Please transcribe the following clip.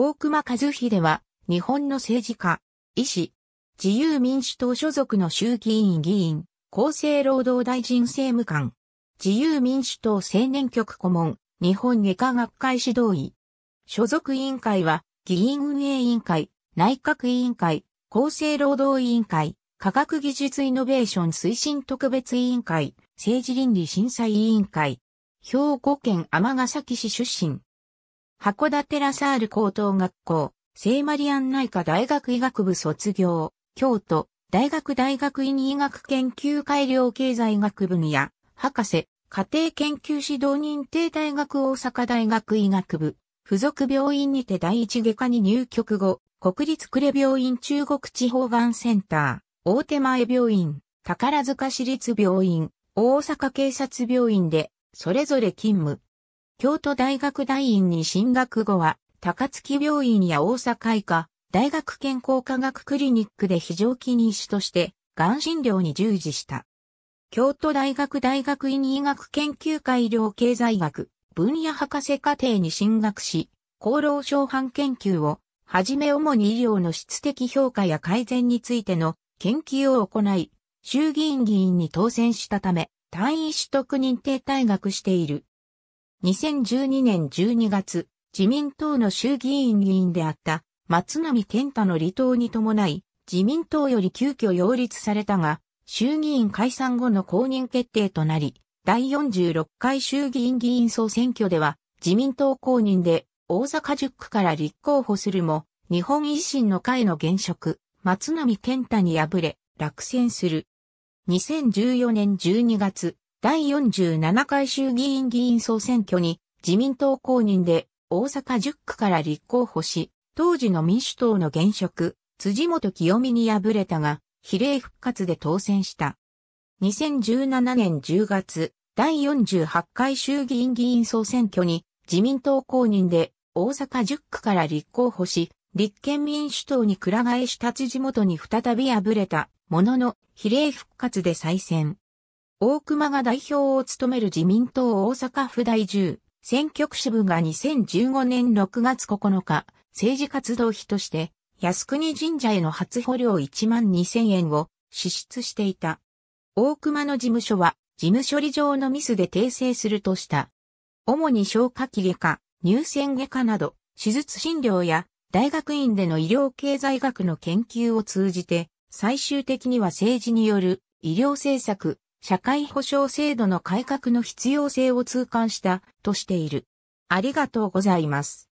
大熊和秀は、日本の政治家、医師、自由民主党所属の衆議院議員、厚生労働大臣政務官、自由民主党青年局顧問、日本外科学会指導医。所属委員会は、議員運営委員会、内閣委員会、厚生労働委員会、科学技術イノベーション推進特別委員会、政治倫理審査委員会。兵庫県尼崎市出身。函館ラサール高等学校、聖マリアン内科大学医学部卒業、京都、大学大学院医学研究改良経済学部にや、博士、家庭研究指導認定大学大阪大学医学部、附属病院にて第一外科に入局後、国立呉病院中国地方がんセンター、大手前病院、宝塚市立病院、大阪警察病院で、それぞれ勤務。京都大学大院に進学後は、高槻病院や大阪医科、大学健康科学クリニックで非常勤医師として、がん診療に従事した。京都大学大学院医学研究会医療経済学分野博士課程に進学し、厚労省犯研究を、はじめ主に医療の質的評価や改善についての研究を行い、衆議院議員に当選したため、単位取得認定退学している。2012年12月、自民党の衆議院議員であった松並健太の離党に伴い、自民党より急遽擁立されたが、衆議院解散後の公認決定となり、第46回衆議院議員総選挙では、自民党公認で大阪10区から立候補するも、日本維新の会の現職、松並健太に敗れ、落選する。2014年12月、第47回衆議院議員総選挙に自民党公認で大阪10区から立候補し、当時の民主党の現職、辻元清美に敗れたが、比例復活で当選した。2017年10月、第48回衆議院議員総選挙に自民党公認で大阪10区から立候補し、立憲民主党にく替えした辻元に再び敗れたものの比例復活で再選。大熊が代表を務める自民党大阪府第10選挙区支部が2015年6月9日、政治活動費として、靖国神社への初保料1万2000円を支出していた。大熊の事務所は、事務処理上のミスで訂正するとした。主に消化器外科、乳腺外科など、手術診療や大学院での医療経済学の研究を通じて、最終的には政治による医療政策、社会保障制度の改革の必要性を痛感したとしている。ありがとうございます。